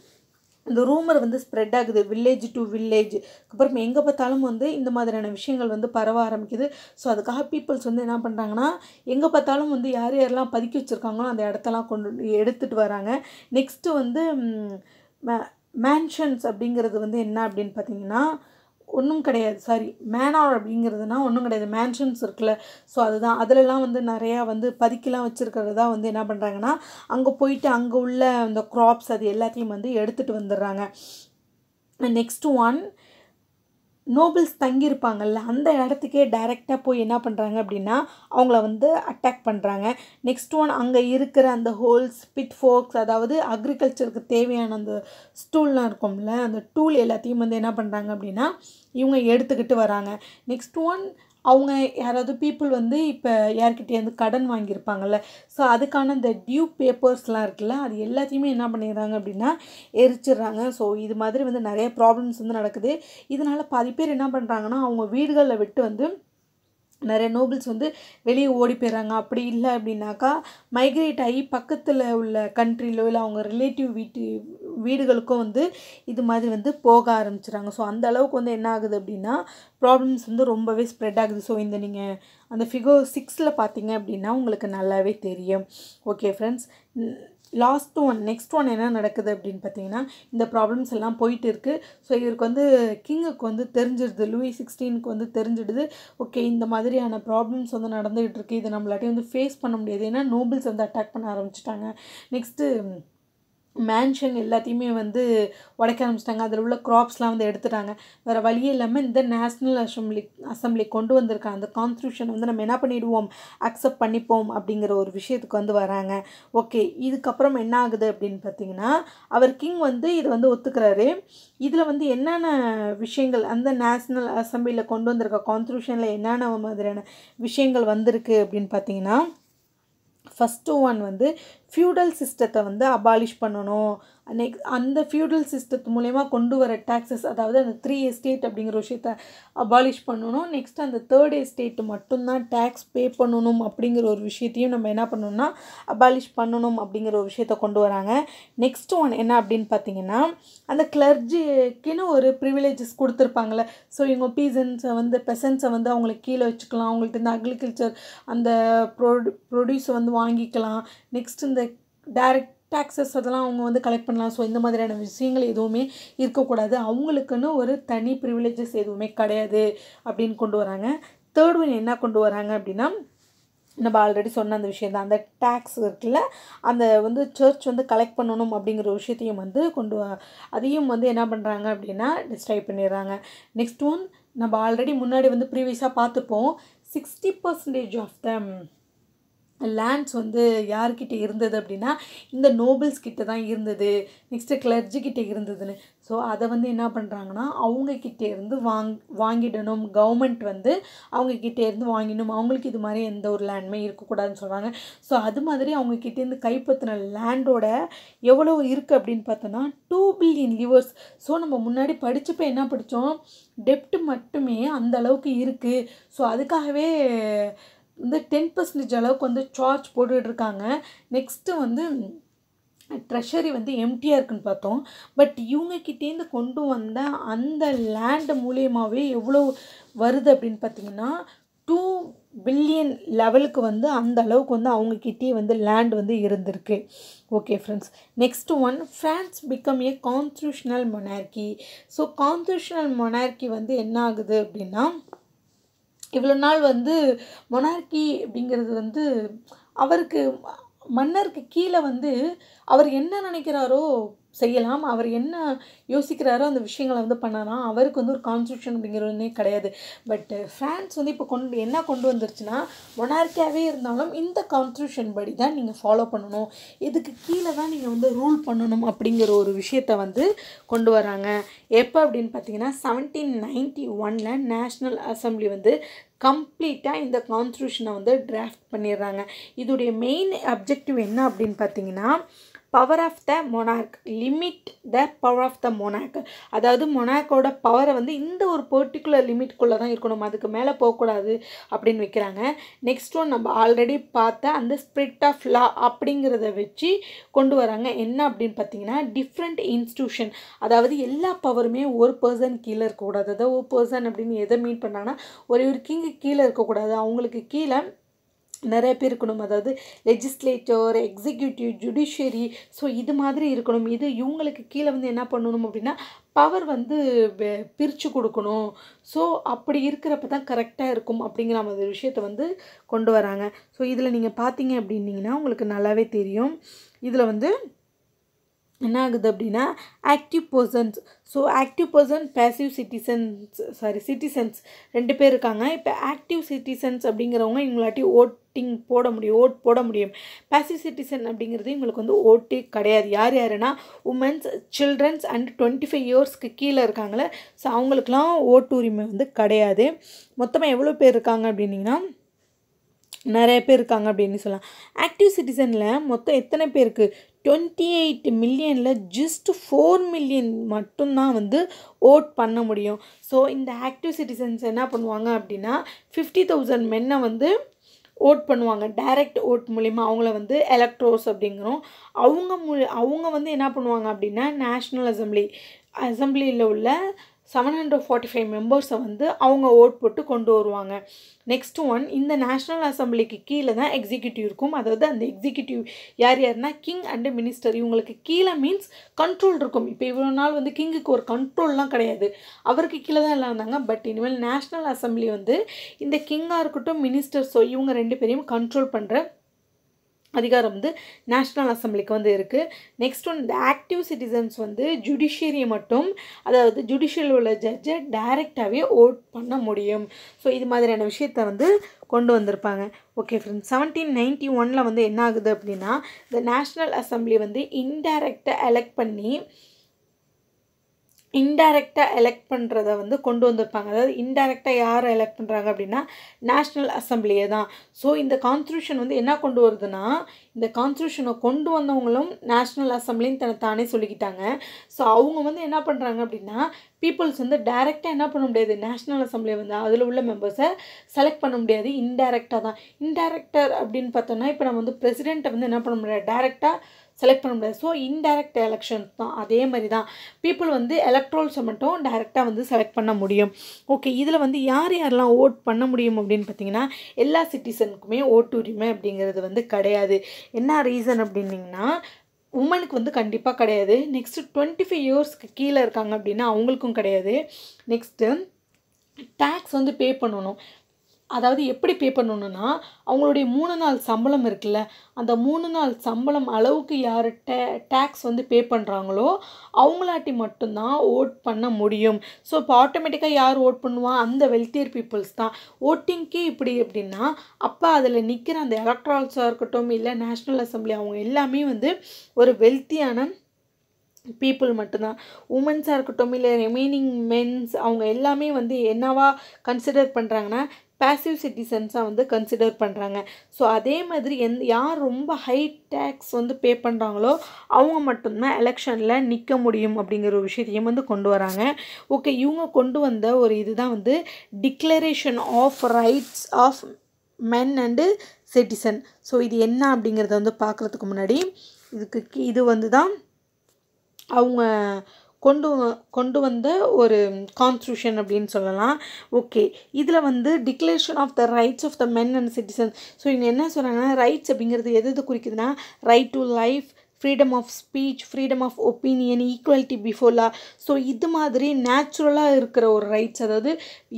இந்த ரூமர் வந்து ஸ்ப்ரெட் ஆகுது வில்லேஜ் டு வில்லேஜ் அப்புறம் எங்கே பார்த்தாலும் வந்து இந்த மாதிரியான விஷயங்கள் வந்து பரவ ஆரம்பிக்குது ஸோ அதுக்காக பீப்புள்ஸ் வந்து என்ன பண்ணுறாங்கன்னா எங்கே பார்த்தாலும் வந்து யார் யாரெல்லாம் பதுக்கி வச்சுருக்காங்களோ அந்த இடத்தெல்லாம் கொண்டு எடுத்துகிட்டு வராங்க நெக்ஸ்ட்டு வந்து மேன்ஷன்ஸ் அப்படிங்கிறது வந்து என்ன அப்படின்னு பார்த்தீங்கன்னா ஒன்றும் கிடையாது சாரி மேனார் அப்படிங்கிறதுனா ஒன்றும் கிடையாது மேன்ஷன்ஸ் இருக்குல்ல ஸோ அதுதான் அதிலலாம் வந்து நிறையா வந்து பதுக்கிலாம் தான் வந்து என்ன பண்ணுறாங்கன்னா அங்கே போயிட்டு அங்கே உள்ள அந்த க்ராப்ஸ் அது எல்லாத்தையும் வந்து எடுத்துகிட்டு வந்துடுறாங்க நெக்ஸ்ட் ஒன் நோபிள்ஸ் தங்கியிருப்பாங்கள்ல அந்த இடத்துக்கே டைரெக்டாக போய் என்ன பண்ணுறாங்க அப்படின்னா அவங்கள வந்து அட்டாக் பண்ணுறாங்க நெக்ஸ்ட் ஒன் அங்கே இருக்கிற அந்த ஹோல்ஸ் பிட் ஃபோக்ஸ் அதாவது அக்ரிகல்ச்சருக்கு தேவையான அந்த ஸ்டூல்லாம் இருக்கும்ல அந்த டூல் எல்லாத்தையும் வந்து என்ன பண்ணுறாங்க அப்படின்னா இவங்க எடுத்துக்கிட்டு வராங்க நெக்ஸ்ட் ஒன் அவங்க யாராவது பீப்புள் வந்து இப்போ வந்து கடன் வாங்கியிருப்பாங்கள்ல ஸோ அதுக்கான இந்த டியூ பேப்பர்ஸ்லாம் இருக்குல்ல அது எல்லாத்தையுமே என்ன பண்ணிடுறாங்க அப்படின்னா எரிச்சிடுறாங்க ஸோ இது மாதிரி வந்து நிறைய ப்ராப்ளம்ஸ் வந்து நடக்குது இதனால் பாதி பேர் என்ன பண்ணுறாங்கன்னா அவங்க வீடுகளில் விட்டு வந்து நிறைய நோபிள்ஸ் வந்து வெளியே ஓடி போயிடுறாங்க அப்படி இல்லை அப்படின்னாக்கா மைக்ரேட் ஆகி பக்கத்தில் உள்ள கண்ட்ரிலோ இல்லை அவங்க ரிலேட்டிவ் வீட்டு வீடுகளுக்கும் வந்து இது மாதிரி வந்து போக ஆரம்பிச்சிடுறாங்க ஸோ அந்த அளவுக்கு வந்து என்ன ஆகுது அப்படின்னா ப்ராப்ளம்ஸ் வந்து ரொம்பவே ஸ்ப்ரெட் ஆகுது ஸோ இந்த நீங்கள் அந்த ஃபிகோ சிக்ஸில் பார்த்தீங்க அப்படின்னா உங்களுக்கு நல்லாவே தெரியும் okay friends last one next one என்ன நடக்குது அப்படின்னு பார்த்தீங்கன்னா இந்த ப்ராப்ளம்ஸ் எல்லாம் போயிட்டு இருக்குது ஸோ இவருக்கு வந்து கிங்குக்கு வந்து தெரிஞ்சிடுது லூயி சிக்ஸ்டீனுக்கு வந்து தெரிஞ்சிடுது ஓகே இந்த மாதிரியான ப்ராப்ளம்ஸ் வந்து நடந்துகிட்டு இருக்குது இதை நம்மளாட்டையும் வந்து ஃபேஸ் பண்ண முடியாது ஏன்னா நோபிள்ஸ் வந்து அட்டாக் பண்ண ஆரம்பிச்சிட்டாங்க நெக்ஸ்ட்டு மேன்ஷன் எல்லாத்தையுமே வந்து உடைக்க ஆரம்பிச்சிட்டாங்க அதில் உள்ள க்ராப்ஸ்லாம் வந்து எடுத்துட்டாங்க வேறு வழியே இல்லாமல் இந்த நேஷ்னல் அசம்பிளி அசம்பிளி கொண்டு வந்திருக்காங்க அந்த கான்ஸ்டியூஷன் வந்து நம்ம என்ன பண்ணிவிடுவோம் அக்செப்ட் பண்ணிப்போம் அப்படிங்கிற ஒரு விஷயத்துக்கு வந்து வராங்க ஓகே இதுக்கப்புறம் என்ன ஆகுது அப்படின்னு பார்த்தீங்கன்னா அவர் கிங் வந்து இதை வந்து ஒத்துக்கிறாரு இதில் வந்து என்னென்ன விஷயங்கள் அந்த நேஷ்னல் அசம்பிளியில் கொண்டு வந்திருக்க கான்ஸ்டியூஷனில் என்னென்ன மாதிரியான விஷயங்கள் வந்திருக்கு அப்படின்னு பார்த்தீங்கன்னா ஃபஸ்ட்டு ஒன் வந்து ஃப்யூடல் சிஸ்டத்தை வந்து அபாலிஷ் பண்ணணும் நெக் அந்த ஃபியூடல் சிஸ்டத்து மூலயமா கொண்டு வர டேக்ஸஸ் அதாவது அந்த த்ரீ எஸ்டேட் அப்படிங்கிற விஷயத்த அபாலிஷ் பண்ணணும் நெக்ஸ்ட் அந்த தேர்ட் எஸ்டேட் மட்டும்தான் டேக்ஸ் பே பண்ணணும் அப்படிங்கிற ஒரு விஷயத்தையும் நம்ம என்ன பண்ணணும்னா அபாலிஷ் பண்ணணும் அப்படிங்கிற ஒரு விஷயத்த கொண்டு வராங்க நெக்ஸ்ட் ஒன் என்ன அப்படின்னு பார்த்தீங்கன்னா அந்த கிளர்ஜிக்குன்னு ஒரு ப்ரிவிலேஜஸ் கொடுத்துருப்பாங்களே ஸோ இவங்க பீசன்ஸை வந்து பெசன்ஸை வந்து அவங்களுக்கு கீழே வச்சுக்கலாம் அவங்கள்ட்ட இந்த அக்ரிகல்ச்சர் அந்த ப்ரொ ப்ரொடியூஸை வந்து வாங்கிக்கலாம் நெக்ஸ்ட் இந்த டேரக்ட் டேக்ஸஸ் அதெல்லாம் அவங்க வந்து கலெக்ட் பண்ணலாம் ஸோ இந்த மாதிரியான விஷயங்கள் எதுவுமே இருக்கக்கூடாது அவங்களுக்குன்னு ஒரு தனி ப்ரிவிலேஜஸ் எதுவுமே கிடையாது அப்படின்னு கொண்டு வராங்க தேர்ட் ஒன் என்ன கொண்டு வராங்க அப்படின்னா நம்ம ஆல்ரெடி சொன்ன அந்த விஷயம் தான் அந்த டேக்ஸ் இருக்குல்ல அந்த வந்து சர்ச் வந்து கலெக்ட் பண்ணணும் அப்படிங்கிற விஷயத்தையும் வந்து கொண்டு அதையும் வந்து என்ன பண்ணுறாங்க அப்படின்னா டிஸ்ட்ரைப் பண்ணிடுறாங்க நெக்ஸ்ட் ஒன் நம்ம ஆல்ரெடி முன்னாடி வந்து ப்ரீவியஸாக பார்த்துப்போம் sixty percentage of them lands வந்து யார்கிட்ட இருந்தது அப்படின்னா இந்த நோபல்ஸ் கிட்ட தான் இருந்தது நெக்ஸ்ட்டு கிட்டே இருந்ததுன்னு ஸோ அதை வந்து என்ன பண்ணுறாங்கன்னா அவங்கக்கிட்டே இருந்து வாங் வாங்கிடணும் கவர்மெண்ட் வந்து அவங்கக்கிட்டே இருந்து வாங்கிடணும் அவங்களுக்கு இது மாதிரி எந்த ஒரு லேண்டுமே இருக்கக்கூடாதுன்னு சொல்கிறாங்க ஸோ அது மாதிரி அவங்கக்கிட்டேருந்து கைப்பற்றின லேண்டோட எவ்வளோ இருக்குது அப்படின்னு பார்த்தோன்னா டூ பில்லியன் லிவர்ஸ் ஸோ நம்ம முன்னாடி படித்தப்போ என்ன படித்தோம் டெப்ட் மட்டுமே அந்த அளவுக்கு இருக்குது ஸோ அதுக்காகவே வந்து டென் பர்சன்டேஜ் அளவுக்கு வந்து சார்ஜ் போட்டுட்ருக்காங்க நெக்ஸ்ட்டு வந்து ட்ரெஷரி வந்து எம்டியாக இருக்குன்னு பார்த்தோம் பட் இவங்கக்கிட்டேருந்து கொண்டு வந்த அந்த லேண்டு மூலியமாகவே எவ்வளோ வருது அப்படின்னு பார்த்தீங்கன்னா டூ பில்லியன் லெவலுக்கு வந்து அந்த அளவுக்கு வந்து அவங்கக்கிட்டே வந்து லேண்ட் வந்து இருந்திருக்கு okay friends next one France become a constitutional monarchy so constitutional monarchy வந்து என்ன ஆகுது அப்படின்னா இவ்வளோ நாள் வந்து மொனார்கி அப்படிங்கிறது வந்து அவருக்கு மன்னருக்கு கீழே வந்து அவர் என்ன நினைக்கிறாரோ செய்யலாம் அவர் என்ன யோசிக்கிறாரோ அந்த விஷயங்களை வந்து பண்ணலாம் அவருக்கு வந்து ஒரு கான்ஸ்டியூஷன் அப்படிங்கிறதுனே கிடையாது பட் ஃப்ரான்ஸ் வந்து இப்போ கொண்டு என்ன கொண்டு வந்துருச்சுன்னா ஒனார்க்காவே இருந்தாலும் இந்த கான்ஸ்டியூஷன் படி தான் நீங்கள் ஃபாலோ பண்ணணும் இதுக்கு கீழே தான் நீங்கள் வந்து ரூல் பண்ணணும் அப்படிங்கிற ஒரு விஷயத்த வந்து கொண்டு வராங்க எப்போ அப்படின்னு பார்த்தீங்கன்னா செவன்டீன் நைன்டி ஒனில் நேஷ்னல் அசம்பிளி வந்து கம்ப்ளீட்டாக இந்த கான்ஸ்டியூஷனை வந்து டிராஃப்ட் பண்ணிடுறாங்க இதோடைய மெயின் அப்ஜெக்டிவ் என்ன அப்படின்னு பார்த்தீங்கன்னா power of the monarch limit the power of the monarch அதாவது மொனார்க்கோட பவரை வந்து இந்த ஒரு பர்டிகுலர் லிமிட்குள்ளே தான் இருக்கணும் அதுக்கு மேலே போகக்கூடாது அப்படின்னு வைக்கிறாங்க நெக்ஸ்ட் ஒன் நம்ம ஆல்ரெடி பார்த்த அந்த ஸ்பிரிட் ஆஃப் லா அப்படிங்கிறத வச்சு கொண்டு வராங்க என்ன அப்படின்னு பார்த்தீங்கன்னா டிஃப்ரெண்ட் இன்ஸ்டியூஷன் அதாவது எல்லா பவருமே ஒரு பர்சன் கீழே இருக்கக்கூடாது அதாவது ஒரு பர்சன் அப்படின்னு எதை மீட் பண்ணாங்கன்னா ஒரே ஒரு கிங்கு கீழே இருக்கக்கூடாது அவங்களுக்கு கீழே நிறைய பேர் இருக்கணும் அதாவது லெஜிஸ்லேட்டர் எக்ஸிக்யூட்டிவ் ஜுடிஷியரி ஸோ இது மாதிரி இருக்கணும் இது இவங்களுக்கு கீழே வந்து என்ன பண்ணணும் அப்படின்னா பவர் வந்து பிரித்து கொடுக்கணும் ஸோ அப்படி இருக்கிறப்ப தான் கரெக்டாக இருக்கும் அப்படிங்கிற மாதிரி விஷயத்தை வந்து கொண்டு வராங்க ஸோ இதில் நீங்கள் பார்த்தீங்க அப்படின்னிங்கன்னா உங்களுக்கு நல்லாவே தெரியும் இதில் வந்து என்ன ஆகுது அப்படின்னா active persons so active person passive citizens sorry citizens ரெண்டு பேர் இருக்காங்க இப்போ ஆக்டிவ் சிட்டிசன்ஸ் அப்படிங்கிறவங்க இவங்களாட்டி ஓட்டிங் போட முடியும் ஓட் போட முடியும் பேசிவ் சிட்டிசன் அப்படிங்கிறது இவங்களுக்கு வந்து ஓட்டு கிடையாது யார் யாருன்னா womens childrens and twenty five இயர்ஸ்க்கு கீழே இருக்காங்களே ஸோ அவங்களுக்குலாம் ஓட்டுரிமை வந்து கிடையாது மொத்தமாக எவ்வளோ பேர் இருக்காங்க அப்படின்னிங்கன்னா நிறைய பேர் இருக்காங்க அப்படின்னு சொல்லலாம் ஆக்டிவ் சிட்டிசனில் மொத்தம் எத்தனை பேருக்கு டுவெண்ட்டி எயிட் மில்லியனில் ஜஸ்ட் ஃபோர் மில்லியன் மட்டும்தான் வந்து ஓட் பண்ண முடியும் ஸோ இந்த ஆக்டிவ் சிட்டிசன்ஸ் என்ன பண்ணுவாங்க அப்படின்னா ஃபிஃப்டி தௌசண்ட் மென்னை வந்து ஓட் பண்ணுவாங்க டைரக்ட் ஓட் மூலிமா அவங்கள வந்து எலக்ட்ரோஸ் அப்படிங்கிறோம் அவங்க மூலி அவங்க வந்து என்ன பண்ணுவாங்க அப்படின்னா நேஷ்னல் அசம்பிளி அசம்பிளியில் உள்ள செவன் ஹண்ட்ரட் ஃபார்ட்டி ஃபைவ் மெம்பர்ஸை வந்து அவங்க ஓட் போட்டு கொண்டு வருவாங்க நெக்ஸ்ட் ஒன் இந்த நேஷ்னல் அசம்பிளிக்கு கீழே தான் எக்ஸிக்யூட்டிவ் இருக்கும் அதாவது அந்த எக்ஸிக்யூட்டிவ் யார் யாருன்னா கிங் அண்டு மினிஸ்டர் இவங்களுக்கு கீழே மீன்ஸ் கண்ட்ரோல் இருக்கும் இப்போ இவ்வளோ நாள் வந்து கிங்குக்கு ஒரு கண்ட்ரோல்லாம் கிடையாது அவருக்கு கீழே தான் எல்லாம் இருந்தாங்க பட் இனிமேல் நேஷ்னல் அசம்பிளி வந்து இந்த கிங்காக இருக்கட்டும் மினிஸ்டர்ஸோ இவங்க ரெண்டு பேரையும் கண்ட்ரோல் பண்ணுற அதிகாரம் வந்து நேஷ்னல் அசம்பிளிக்கு வந்து இருக்குது நெக்ஸ்ட் ஒன் இந்த ஆக்டிவ் சிட்டிசன்ஸ் வந்து ஜுடிஷியரி மட்டும் அதாவது ஜுடிஷியல் உள்ள ஜட்ஜை டைரெக்டாகவே ஓட் பண்ண முடியும் ஸோ இது மாதிரியான விஷயத்தை வந்து கொண்டு வந்திருப்பாங்க ஓகே ஃப்ரெண்ட்ஸ் செவன்டீன் நைன்டி ஒனில் வந்து என்ன ஆகுது அப்படின்னா இந்த நேஷ்னல் அசம்பிளி வந்து இன்டைரக்டாக எலெக்ட் பண்ணி இன்டைரக்டாக எலெக்ட் பண்ணுறத வந்து கொண்டு வந்திருப்பாங்க அதாவது இன்டைரக்டாக யார் எலெக்ட் பண்ணுறாங்க அப்படின்னா நேஷ்னல் அசம்பிளியை தான் ஸோ இந்த கான்ஸ்டியூஷன் வந்து என்ன கொண்டு வருதுன்னா இந்த கான்ஸ்டியூஷனை கொண்டு வந்தவங்களும் நேஷ்னல் அசம்பிளின்னு தன்னை தானே சொல்லிக்கிட்டாங்க ஸோ அவங்க வந்து என்ன பண்ணுறாங்க அப்படின்னா பீப்புள்ஸ் வந்து டைரெக்டாக என்ன பண்ண முடியாது நேஷ்னல் அசம்பிளி வந்து அதில் உள்ள மெம்பர்ஸை செலக்ட் பண்ண முடியாது இன்டைரக்டாக தான் இன்டைரக்டர் அப்படின்னு பார்த்தோன்னா இப்போ நம்ம வந்து பிரசிடெண்ட்டை வந்து என்ன பண்ண முடியாது டேரெக்டாக செலக்ட் பண்ண முடியாது ஸோ இன்டைரக்ட் எலெக்ஷன்ஸ் தான் அதே மாதிரி தான் பீப்புள் வந்து எலக்ட்ரோல்ஸை மட்டும் டைரெக்டாக வந்து செலக்ட் பண்ண முடியும் ஓகே இதில் வந்து யார் யாரெல்லாம் ஓட் பண்ண முடியும் அப்படின்னு பார்த்தீங்கன்னா எல்லா சிட்டிசனுக்குமே ஓட்டுரிமை அப்படிங்கிறது வந்து கிடையாது என்ன ரீசன் அப்படின்னிங்கன்னா உமனுக்கு வந்து கண்டிப்பாக கிடையாது நெக்ஸ்ட்டு டுவெண்ட்டி ஃபைவ் இயர்ஸ்க்கு கீழே இருக்காங்க அப்படின்னா அவங்களுக்கும் கிடையாது நெக்ஸ்ட்டு டேக்ஸ் வந்து பே பண்ணணும் அதாவது எப்படி பே பண்ணணுன்னா அவங்களுடைய மூணு நாள் சம்பளம் இருக்குல்ல அந்த மூணு நாள் சம்பளம் அளவுக்கு யார் டே டேக்ஸ் வந்து பே பண்ணுறாங்களோ அவங்களாட்டி மட்டும்தான் ஓட் பண்ண முடியும் ஸோ இப்போ ஆட்டோமேட்டிக்காக யார் ஓட் பண்ணுவா அந்த வெல்த்தியர் பீப்புள்ஸ் தான் ஓட்டிங்க்கே இப்படி எப்படின்னா அப்போ அதில் நிற்கிற அந்த எலக்ட்ரால்ஸாக இருக்கட்டும் இல்லை நேஷ்னல் அசம்பிளி அவங்க எல்லாமே வந்து ஒரு வெல்த்தியான பீப்புள் மட்டும்தான் உமன்ஸாக இருக்கட்டும் இல்லை ரிமைனிங் மென்ஸ் அவங்க எல்லாமே வந்து என்னவா கன்சிடர் பண்ணுறாங்கன்னா பேசிவ் சிட்டிசன்ஸாக வந்து கன்சிடர் பண்ணுறாங்க ஸோ அதே மாதிரி எந் யார் ரொம்ப ஹை டேக்ஸ் வந்து பே பண்ணுறாங்களோ அவங்க மட்டும்தான் எலெக்ஷனில் நிற்க முடியும் அப்படிங்கிற ஒரு விஷயத்தையும் வந்து கொண்டு வராங்க ஓகே இவங்க கொண்டு வந்த ஒரு இதுதான் வந்து declaration of rights of men and citizen so இது என்ன அப்படிங்கிறத வந்து பார்க்குறதுக்கு முன்னாடி இதுக்கு இது வந்து தான் அவங்க கொண்டு கொண்டு வந்த ஒரு கான்ஸ்டியூஷன் அப்படின்னு சொல்லலாம் ஓகே இதில் வந்து declaration of the rights of the men and citizens so இங்கே என்ன சொல்கிறாங்கன்னா ரைட்ஸ் அப்படிங்கிறது எது எது குறிக்குதுன்னா right to life freedom of speech freedom of opinion equality before law so இது மாதிரி நேச்சுரலாக இருக்கிற ஒரு ரைட்ஸ் அதாவது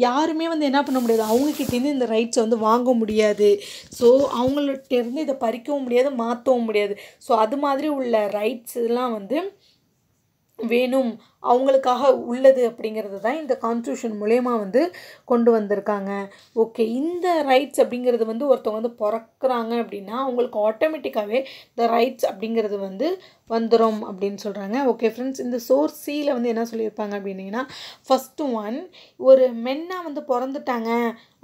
யாருமே வந்து என்ன பண்ண முடியாது அவங்கக்கிட்டேருந்து இந்த ரைட்ஸை வந்து வாங்க முடியாது ஸோ அவங்கள்ட்டேருந்து இதை பறிக்கவும் முடியாது மாற்றவும் முடியாது ஸோ அது மாதிரி உள்ள ரைட்ஸ் இதெல்லாம் வந்து வேணும் அவங்களுக்காக உள்ளது அப்படிங்கிறது தான் இந்த கான்ஸ்டியூஷன் மூலயமா வந்து கொண்டு வந்திருக்காங்க ஓகே இந்த ரைட்ஸ் அப்படிங்கிறது வந்து ஒருத்தவங்க வந்து பிறக்கிறாங்க அப்படின்னா அவங்களுக்கு ஆட்டோமேட்டிக்காகவே இந்த ரைட்ஸ் அப்படிங்கிறது வந்து வந்துடும் அப்படின்னு சொல்கிறாங்க ஓகே ஃப்ரெண்ட்ஸ் இந்த சோர்ஸ் சியில் வந்து என்ன சொல்லியிருப்பாங்க அப்படின்னிங்கன்னா ஃபஸ்ட்டு ஒன் ஒரு மென்னாக வந்து பிறந்துட்டாங்க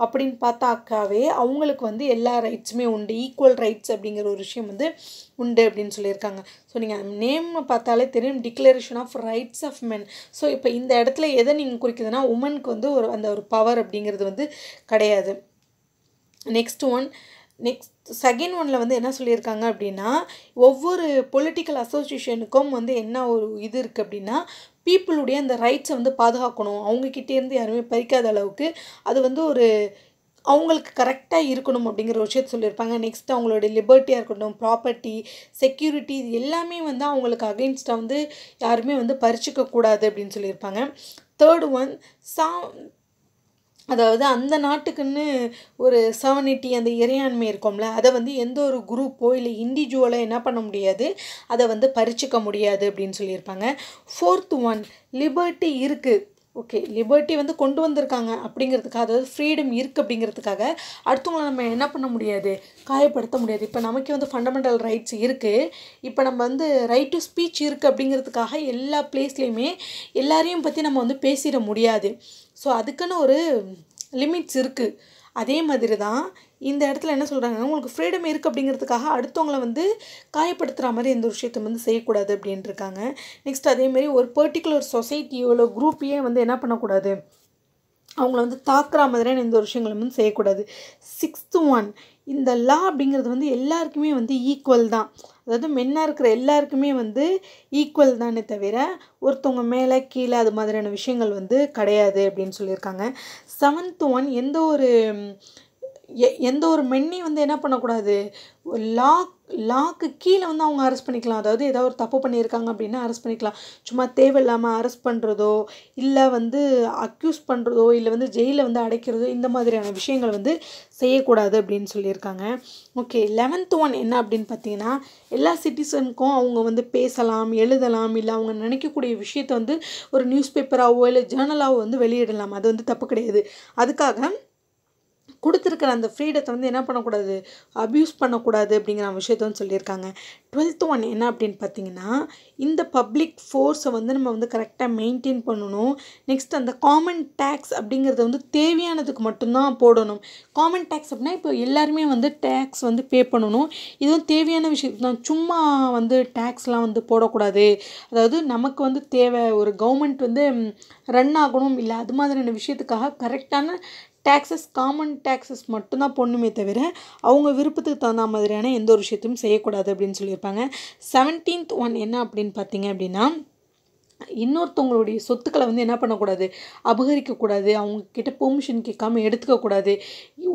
அப்படின்னு பார்த்தாக்காவே அவங்களுக்கு வந்து எல்லா ரைட்ஸுமே உண்டு ஈக்குவல் ரைட்ஸ் அப்படிங்கிற ஒரு விஷயம் வந்து உண்டு அப்படின்னு சொல்லியிருக்காங்க ஸோ நீங்கள் நேம் பார்த்தாலே தெரியும் declaration of rights of woman so இப்போ இந்த இடத்துல எதை நீங்கள் குறிக்குதுன்னா உமனுக்கு வந்து ஒரு அந்த ஒரு பவர் அப்படிங்கிறது வந்து கிடையாது நெக்ஸ்ட் ஒன் நெக்ஸ்ட் செகண்ட் ஒனில் வந்து என்ன சொல்லியிருக்காங்க அப்படின்னா ஒவ்வொரு பொலிட்டிக்கல் அசோசியேஷனுக்கும் வந்து என்ன ஒரு இது இருக்குது அப்படின்னா பீப்புளுடைய அந்த ரைட்ஸை வந்து பாதுகாக்கணும் அவங்கக்கிட்டேருந்து யாருமே பறிக்காத அளவுக்கு அது வந்து ஒரு அவங்களுக்கு கரெக்டாக இருக்கணும் அப்படிங்கிற விஷயத்த சொல்லியிருப்பாங்க நெக்ஸ்ட் அவங்களோட லிபர்ட்டியாக இருக்கட்டும் ப்ராப்பர்ட்டி செக்யூரிட்டி இது எல்லாமே வந்து அவங்களுக்கு அகெயின்ஸ்டாக வந்து யாருமே வந்து பறிச்சிக்க கூடாது அப்படின்னு சொல்லியிருப்பாங்க தேர்ட் ஒன் சா அதாவது அந்த நாட்டுக்குன்னு ஒரு சவனிட்டி அந்த இறையாண்மை இருக்கும்ல அதை வந்து எந்த ஒரு குரூப்போ இல்லை இண்டிவிஜுவலோ என்ன பண்ண முடியாது அதை வந்து பறிச்சிக்க முடியாது அப்படின்னு சொல்லியிருப்பாங்க ஃபோர்த் ஒன் லிபர்ட்டி இருக்குது ஓகே லிபர்ட்டி வந்து கொண்டு வந்திருக்காங்க அப்படிங்கிறதுக்காக அதாவது ஃப்ரீடம் இருக்குது அப்படிங்கிறதுக்காக அடுத்தவங்களை நம்ம என்ன பண்ண முடியாது காயப்படுத்த முடியாது இப்போ நமக்கே வந்து ஃபண்டமெண்டல் ரைட்ஸ் இருக்குது இப்போ நம்ம வந்து ரைட் டு ஸ்பீச் இருக்குது அப்படிங்கிறதுக்காக எல்லா பிளேஸ்லேயுமே எல்லாரையும் பற்றி நம்ம வந்து பேசிட முடியாது ஸோ அதுக்குன்னு ஒரு லிமிட்ஸ் இருக்குது அதே மாதிரி தான் இந்த இடத்துல என்ன சொல்கிறாங்க உங்களுக்கு ஃப்ரீடம் இருக்குது அப்படிங்கிறதுக்காக அடுத்தவங்களை வந்து காயப்படுத்துகிற மாதிரி எந்த விஷயத்தை வந்து செய்யக்கூடாது அப்படின்ட்டுருக்காங்க நெக்ஸ்ட் அதேமாதிரி ஒரு பர்டிகுலர் சொசைட்டியோ இல்லை குரூப்பையே வந்து என்ன பண்ணக்கூடாது அவங்கள வந்து தாக்குற மாதிரியான எந்த ஒரு விஷயங்களும் வந்து செய்யக்கூடாது சிக்ஸ்த்து ஒன் இந்த லா அப்படிங்கிறது வந்து எல்லாருக்குமே வந்து ஈக்குவல் தான் அதாவது மென்னாக இருக்கிற எல்லாருக்குமே வந்து ஈக்குவல் தானே தவிர ஒருத்தவங்க மேலே கீழே அது மாதிரியான விஷயங்கள் வந்து கிடையாது அப்படின்னு சொல்லியிருக்காங்க செவன்த் ஒன் எந்த ஒரு எ எந்த ஒரு மென்னி வந்து என்ன பண்ணக்கூடாது லாக் லாக்கு கீழே வந்து அவங்க அரெஸ்ட் பண்ணிக்கலாம் அதாவது ஏதாவது ஒரு தப்பு பண்ணியிருக்காங்க அப்படின்னா அரெஸ்ட் பண்ணிக்கலாம் சும்மா தேவையில்லாமல் அரெஸ்ட் பண்ணுறதோ இல்லை வந்து அக்யூஸ் பண்ணுறதோ இல்லை வந்து ஜெயிலில் வந்து அடைக்கிறதோ இந்த மாதிரியான விஷயங்கள் வந்து செய்யக்கூடாது அப்படின்னு சொல்லியிருக்காங்க ஓகே லெவன்த் ஒன் என்ன அப்படின்னு பார்த்தீங்கன்னா எல்லா சிட்டிசனுக்கும் அவங்க வந்து பேசலாம் எழுதலாம் இல்லை அவங்க நினைக்கக்கூடிய விஷயத்தை வந்து ஒரு நியூஸ் பேப்பராகவோ இல்லை ஜேர்னலாகவோ வந்து வெளியிடலாம் அது வந்து தப்பு கிடையாது அதுக்காக கொடுத்துருக்கிற அந்த ஃப்ரீடத்தை வந்து என்ன பண்ணக்கூடாது அப்யூஸ் பண்ணக்கூடாது அப்படிங்கிற விஷயத்த வந்து சொல்லியிருக்காங்க டுவெல்த் ஒன் என்ன அப்படின்னு பார்த்தீங்கன்னா இந்த பப்ளிக் ஃபோர்ஸை வந்து நம்ம வந்து கரெக்டாக மெயின்டைன் பண்ணணும் நெக்ஸ்ட் அந்த காமன் டேக்ஸ் அப்படிங்கிறத வந்து தேவையானதுக்கு மட்டும்தான் போடணும் காமன் டேக்ஸ் அப்படின்னா இப்போ எல்லாருமே வந்து டேக்ஸ் வந்து பே பண்ணணும் இது வந்து தேவையான விஷயத்துக்கு தான் சும்மா வந்து டேக்ஸ்லாம் வந்து போடக்கூடாது அதாவது நமக்கு வந்து தேவை ஒரு கவர்மெண்ட் வந்து ரன் ஆகணும் இல்லை அது மாதிரியான விஷயத்துக்காக கரெக்டான டேக்ஸஸ் காமன் டேக்ஸஸ் மட்டும்தான் பொண்ணுமே தவிர அவங்க விருப்பத்துக்கு தகுந்த மாதிரியான எந்த ஒரு விஷயத்தையும் செய்யக்கூடாது அப்படின்னு சொல்லியிருப்பாங்க செவன்டீன்த் ஒன் என்ன அப்படின்னு பார்த்தீங்க அப்படின்னா இன்னொருத்தவங்களுடைய சொத்துக்களை வந்து என்ன பண்ணக்கூடாது அபகரிக்கக்கூடாது அவங்கக்கிட்ட பெர்மிஷன் கேட்காம எடுத்துக்கக்கூடாது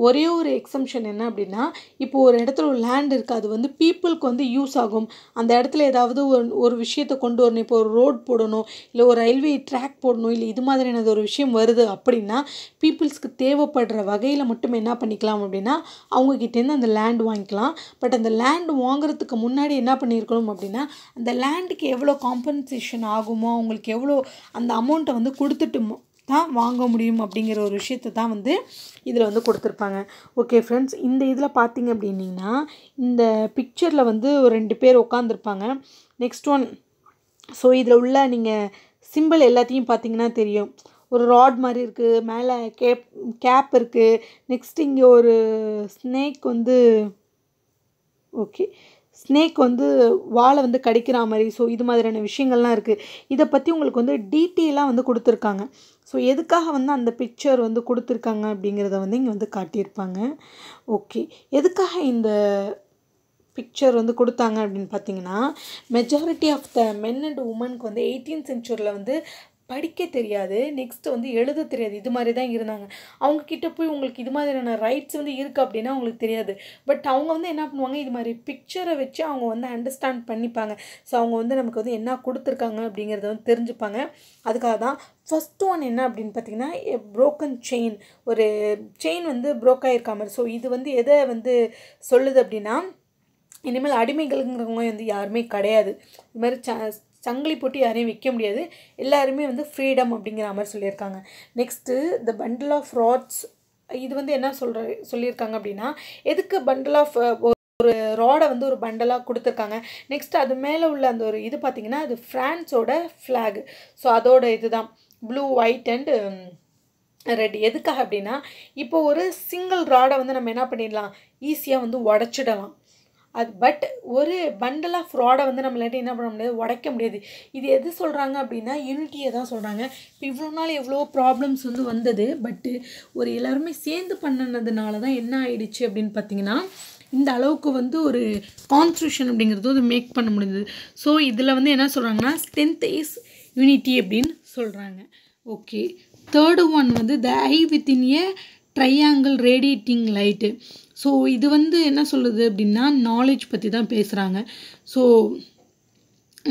ஒரே ஒரு எக்ஸம்ஷன் என்ன அப்படின்னா இப்போ ஒரு இடத்துல ஒரு லேண்ட் இருக்குது அது வந்து பீப்புளுக்கு வந்து யூஸ் ஆகும் அந்த இடத்துல ஏதாவது ஒரு ஒரு விஷயத்தை கொண்டு வரணும் இப்போ ஒரு ரோட் போடணும் இல்லை ஒரு ரயில்வே ட்ராக் போடணும் இல்லை இது மாதிரியானது ஒரு விஷயம் வருது அப்படின்னா பீப்புள்ஸ்க்கு தேவைப்படுற வகையில் மட்டும் என்ன பண்ணிக்கலாம் அப்படின்னா அவங்கக்கிட்டேருந்து அந்த லேண்ட் வாங்கிக்கலாம் பட் அந்த லேண்ட் வாங்குறதுக்கு முன்னாடி என்ன பண்ணியிருக்கணும் அப்படின்னா அந்த லேண்டுக்கு எவ்வளோ காம்பன்சேஷன் ஆகுமோ முடியும் உங்களுக்கு எவ்வளோ அந்த அமௌண்ட்டை வந்து கொடுத்துட்டு தான் வாங்க முடியும் அப்படிங்கிற ஒரு விஷயத்தை தான் வந்து இதில் வந்து கொடுத்துருப்பாங்க ஓகே ஃப்ரெண்ட்ஸ் இந்த இதில் பார்த்தீங்க அப்படின்னிங்கன்னா இந்த பிக்சரில் வந்து ஒரு ரெண்டு பேர் உட்காந்துருப்பாங்க நெக்ஸ்ட் ஒன் ஸோ இதில் உள்ள நீங்கள் சிம்பிள் எல்லாத்தையும் பார்த்தீங்கன்னா தெரியும் ஒரு ராட் மாதிரி இருக்குது மேலே கேப் கேப் இருக்குது நெக்ஸ்ட் இங்கே ஒரு ஸ்னேக் வந்து ஓகே ஸ்னேக் வந்து வாழை வந்து கடிக்கிற மாதிரி ஸோ இது மாதிரியான விஷயங்கள்லாம் இருக்குது இதை பற்றி உங்களுக்கு வந்து டீட்டெயிலாக வந்து கொடுத்துருக்காங்க ஸோ எதுக்காக வந்து அந்த பிக்சர் வந்து கொடுத்துருக்காங்க அப்படிங்கிறத வந்து இங்கே வந்து காட்டியிருப்பாங்க ஓகே எதுக்காக இந்த பிக்சர் வந்து கொடுத்தாங்க அப்படின்னு பார்த்தீங்கன்னா majority of the men and உமனுக்கு வந்து எயிட்டீன் சென்ச்சுரியில் வந்து படிக்க தெரியாது நெக்ஸ்ட்டு வந்து எழுத தெரியாது இது மாதிரி தான் இருந்தாங்க அவங்கக்கிட்ட போய் உங்களுக்கு இது மாதிரியான ரைட்ஸ் வந்து இருக்குது அப்படின்னா அவங்களுக்கு தெரியாது பட் அவங்க வந்து என்ன பண்ணுவாங்க இது மாதிரி பிக்சரை வச்சு அவங்க வந்து அண்டர்ஸ்டாண்ட் பண்ணிப்பாங்க ஸோ அவங்க வந்து நமக்கு வந்து என்ன கொடுத்துருக்காங்க அப்படிங்கிறத வந்து தெரிஞ்சுப்பாங்க அதுக்காக தான் ஃபஸ்ட் ஒன் என்ன அப்படின்னு பார்த்தீங்கன்னா ப்ரோக்கன் செயின் ஒரு செயின் வந்து ப்ரோக் ஆகிருக்க மாதிரி ஸோ இது வந்து எதை வந்து சொல்லுது அப்படின்னா இனிமேல் அடிமைகளுங்கிறவங்க வந்து யாருமே கிடையாது இது மாதிரி ச சங்கிலி போட்டு யாரையும் விற்க முடியாது எல்லாருமே வந்து ஃப்ரீடம் அப்படிங்கிற மாதிரி சொல்லியிருக்காங்க next the bundle of rods இது வந்து என்ன சொல்கிற சொல்லியிருக்காங்க அப்படின்னா எதுக்கு பண்டில் ஆஃப் ஒரு ராடை வந்து ஒரு பண்டலாக கொடுத்துருக்காங்க நெக்ஸ்ட் அது மேலே உள்ள அந்த ஒரு இது பார்த்திங்கன்னா அது ஃப்ரான்ஸோட ஃப்ளாக் ஸோ அதோட இது தான் ப்ளூ ஒயிட் அண்டு ரெட் எதுக்காக அப்படின்னா இப்போ ஒரு சிங்கிள் ராடை வந்து நம்ம என்ன பண்ணிடலாம் ஈஸியாக வந்து உடச்சிடலாம் அது பட் ஒரு பண்டல் ஆஃப் ஃப்ராடை வந்து நம்மளாட்டி என்ன பண்ண முடியாது உடைக்க முடியாது இது எது சொல்கிறாங்க அப்படின்னா யூனிட்டியை தான் சொல்கிறாங்க இப்போ இவ்வளோ நாள் எவ்வளோ ப்ராப்ளம்ஸ் வந்து வந்தது பட்டு ஒரு எல்லாருமே சேர்ந்து பண்ணினதுனால தான் என்ன ஆயிடுச்சு அப்படின்னு பார்த்தீங்கன்னா இந்த அளவுக்கு வந்து ஒரு கான்ஸ்டியூஷன் அப்படிங்கிறது வந்து மேக் பண்ண முடிஞ்சது ஸோ இதில் வந்து என்ன சொல்கிறாங்கன்னா ஸ்ட்ரென்த் இஸ் யூனிட்டி அப்படின்னு சொல்கிறாங்க ஓகே தேர்டு ஒன் வந்து the eye within a triangle radiating light so இது வந்து என்ன சொல்கிறது அப்படின்னா நாலேஜ் பற்றி தான் பேசுகிறாங்க ஸோ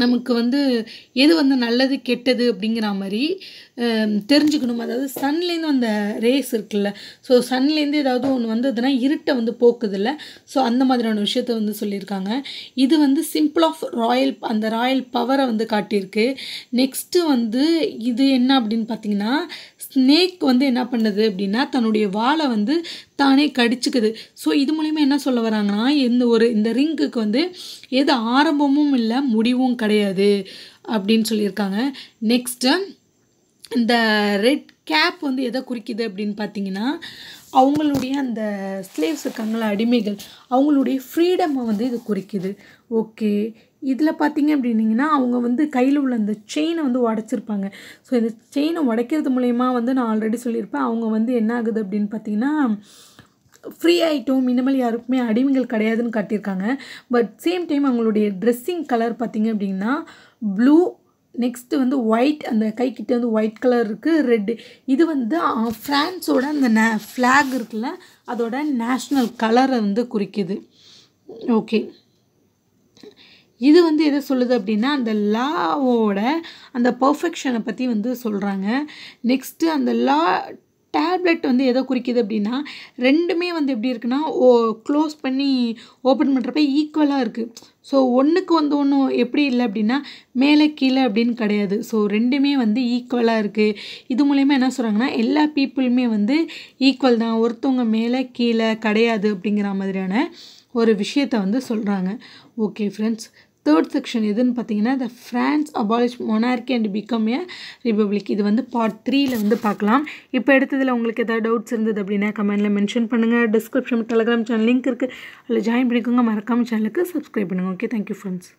நமக்கு வந்து எது வந்து நல்லது கெட்டது அப்படிங்கிற மாதிரி தெரிஞ்சுக்கணும் அதாவது சன்லேருந்து அந்த ரேஸ் இருக்குல்ல ஸோ சன்லேருந்து ஏதாவது ஒன்று வந்து இருட்டை வந்து போக்குதில்ல ஸோ அந்த மாதிரியான விஷயத்த வந்து சொல்லியிருக்காங்க இது வந்து சிம்பிள் ஆஃப் ராயல் அந்த ராயல் பவரை வந்து காட்டியிருக்கு நெக்ஸ்ட்டு வந்து இது என்ன அப்படின்னு பார்த்தீங்கன்னா ஸ்னேக் வந்து என்ன பண்ணுது அப்படின்னா தன்னுடைய வாழை வந்து தானே கடிச்சுக்குது ஸோ இது மூலிமா என்ன சொல்ல வராங்கன்னா இந்த ஒரு இந்த ரிங்குக்கு வந்து எது ஆரம்பமும் இல்லை முடிவும் கிடையாது அப்படின்னு சொல்லியிருக்காங்க நெக்ஸ்ட்டு இந்த ரெட் கேப் வந்து எதை குறிக்குது அப்படின்னு பார்த்தீங்கன்னா அவங்களுடைய அந்த ஸ்லேவ்ஸ் இருக்காங்களா அடிமைகள் அவங்களுடைய ஃப்ரீடமை வந்து இது குறிக்குது ஓகே இதில் பார்த்தீங்க அப்படின்னிங்கன்னா அவங்க வந்து கையில் உள்ள அந்த செயினை வந்து உடச்சிருப்பாங்க ஸோ இந்த செயினை உடைக்கிறது மூலயமா வந்து நான் ஆல்ரெடி சொல்லியிருப்பேன் அவங்க வந்து என்ன ஆகுது அப்படின்னு பார்த்தீங்கன்னா ஃப்ரீ ஆகிட்டோம் இனிமேல் யாருக்குமே அடிமைகள் கிடையாதுன்னு காட்டியிருக்காங்க பட் சேம் டைம் அவங்களுடைய ட்ரெஸ்ஸிங் கலர் பார்த்திங்க அப்படின்னா ப்ளூ நெக்ஸ்ட்டு வந்து ஒயிட் அந்த கைக்கிட்ட வந்து ஒயிட் கலர் இருக்குது ரெட்டு இது வந்து ஃப்ரான்ஸோட அந்த நே ஃப்ளாக் இருக்குல்ல அதோட நேஷ்னல் கலரை வந்து குறிக்குது ஓகே இது வந்து எதை சொல்லுது அப்படின்னா அந்த லாவோட அந்த பர்ஃபெக்ஷனை பற்றி வந்து சொல்கிறாங்க நெக்ஸ்ட்டு அந்த லா டேப்லெட் வந்து எதை குறிக்குது அப்படின்னா ரெண்டுமே வந்து எப்படி இருக்குன்னா ஓ க்ளோஸ் பண்ணி ஓப்பன் பண்ணுறப்ப ஈக்குவலாக இருக்குது ஸோ ஒன்றுக்கு வந்து ஒன்று எப்படி இல்லை அப்படின்னா மேலே கீழே அப்படின்னு கிடையாது ஸோ ரெண்டுமே வந்து ஈக்குவலாக இருக்குது இது மூலயமா என்ன சொல்கிறாங்கன்னா எல்லா பீப்புளுமே வந்து ஈக்குவல் தான் ஒருத்தவங்க மேலே கீழே கிடையாது அப்படிங்கிற மாதிரியான ஒரு விஷயத்த வந்து சொல்கிறாங்க ஓகே ஃப்ரெண்ட்ஸ் தேர்ட் செக்ஷன் எதுன்னு பார்த்தீங்கன்னா the France abolish monarchy and become a republic இது வந்து பார்ட் த்ரீயில் வந்து பார்க்கலாம் இப்போ எடுத்ததில் உங்களுக்கு எதாவது டவுட்ஸ் இருந்தது அப்படின்னா கமெண்ட்டில் மென்ஷன் பண்ணுங்கள் டிஸ்கிரிப்ஷன் டெலகிராம் சேனல் லிங்க் இருக்குது அதில் ஜாயின் பண்ணிக்கோங்க மறக்காமல் சேனலுக்கு சப்ஸ்கிரைப் பண்ணுங்கள் ஓகே தேங்க்யூ ஃப்ரெண்ட்ஸ்